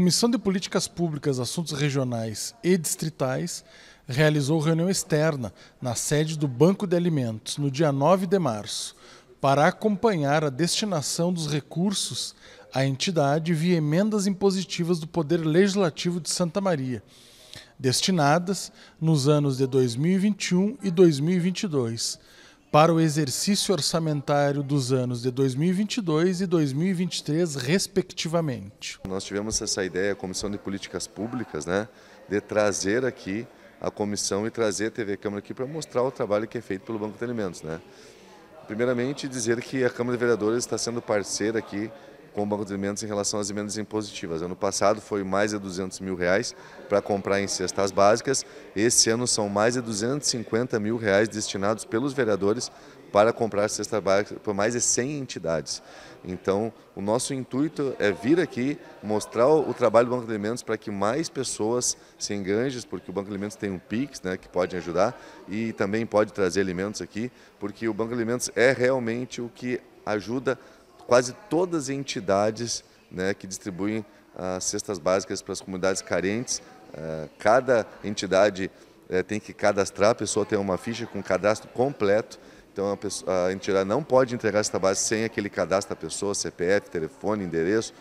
Comissão de Políticas Públicas, Assuntos Regionais e Distritais realizou reunião externa na sede do Banco de Alimentos no dia 9 de março para acompanhar a destinação dos recursos à entidade via emendas impositivas do Poder Legislativo de Santa Maria, destinadas nos anos de 2021 e 2022 para o exercício orçamentário dos anos de 2022 e 2023, respectivamente. Nós tivemos essa ideia, a Comissão de Políticas Públicas, né, de trazer aqui a comissão e trazer a TV Câmara aqui para mostrar o trabalho que é feito pelo Banco de Alimentos. Né. Primeiramente, dizer que a Câmara de Vereadores está sendo parceira aqui com o Banco de Alimentos em relação às emendas impositivas. Ano passado foi mais de 200 mil reais para comprar em cestas básicas. Esse ano são mais de 250 mil reais destinados pelos vereadores para comprar cestas básicas por mais de 100 entidades. Então, o nosso intuito é vir aqui mostrar o trabalho do Banco de Alimentos para que mais pessoas se enganjem, porque o Banco de Alimentos tem um PIX né, que pode ajudar e também pode trazer alimentos aqui, porque o Banco de Alimentos é realmente o que ajuda quase todas as entidades né, que distribuem as cestas básicas para as comunidades carentes. Eh, cada entidade eh, tem que cadastrar, a pessoa tem uma ficha com cadastro completo. Então a, pessoa, a entidade não pode entregar esta base sem aquele cadastro da pessoa, CPF, telefone, endereço.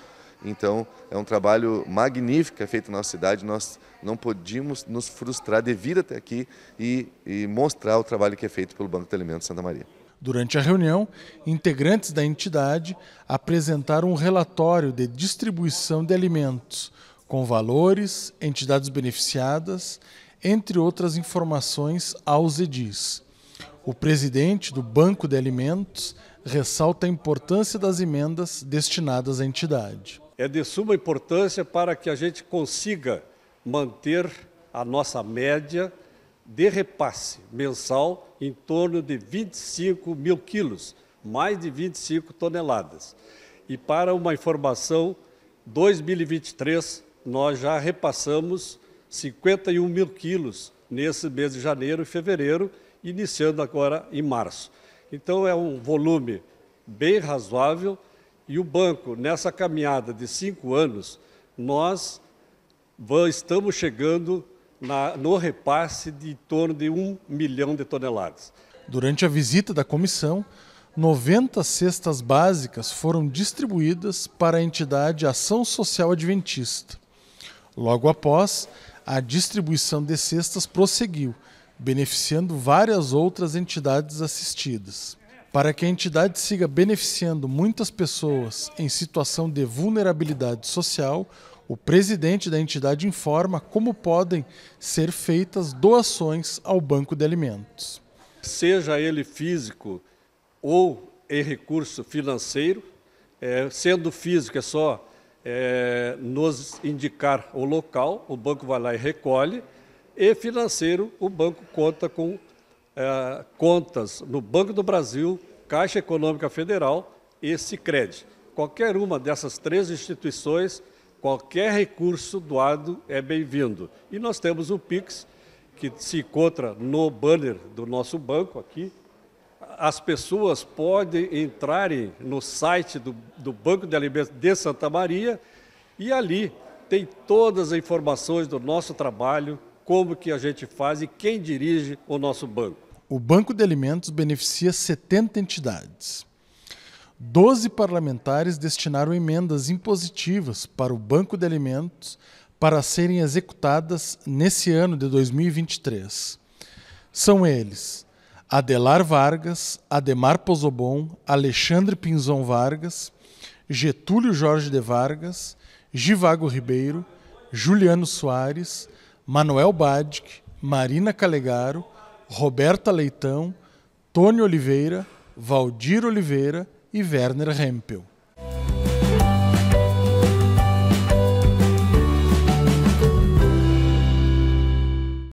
Então é um trabalho magnífico que é feito na nossa cidade. Nós não podíamos nos frustrar de vir até aqui e, e mostrar o trabalho que é feito pelo Banco de Alimentos Santa Maria. Durante a reunião, integrantes da entidade apresentaram um relatório de distribuição de alimentos, com valores, entidades beneficiadas, entre outras informações aos edis. O presidente do Banco de Alimentos ressalta a importância das emendas destinadas à entidade. É de suma importância para que a gente consiga manter a nossa média de repasse mensal em torno de 25 mil quilos, mais de 25 toneladas. E para uma informação, 2023 nós já repassamos 51 mil quilos nesse mês de janeiro e fevereiro, iniciando agora em março. Então é um volume bem razoável e o banco, nessa caminhada de cinco anos, nós estamos chegando na, no repasse de torno de um milhão de toneladas. Durante a visita da comissão, 90 cestas básicas foram distribuídas para a entidade Ação Social Adventista. Logo após, a distribuição de cestas prosseguiu, beneficiando várias outras entidades assistidas. Para que a entidade siga beneficiando muitas pessoas em situação de vulnerabilidade social, o presidente da entidade informa como podem ser feitas doações ao banco de alimentos. Seja ele físico ou em recurso financeiro, é, sendo físico é só é, nos indicar o local, o banco vai lá e recolhe, e financeiro, o banco conta com é, contas no Banco do Brasil, Caixa Econômica Federal e Sicredi. Qualquer uma dessas três instituições Qualquer recurso doado é bem-vindo. E nós temos o Pix, que se encontra no banner do nosso banco aqui. As pessoas podem entrarem no site do, do Banco de Alimentos de Santa Maria e ali tem todas as informações do nosso trabalho, como que a gente faz e quem dirige o nosso banco. O Banco de Alimentos beneficia 70 entidades. 12 parlamentares destinaram emendas impositivas para o Banco de Alimentos para serem executadas nesse ano de 2023. São eles Adelar Vargas, Ademar Pozobon, Alexandre Pinzon Vargas, Getúlio Jorge de Vargas, Givago Ribeiro, Juliano Soares, Manuel Badic, Marina Calegaro, Roberta Leitão, Tony Oliveira, Valdir Oliveira, e Werner Hempel.